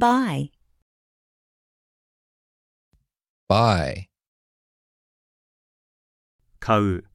Buy. Buy. 買う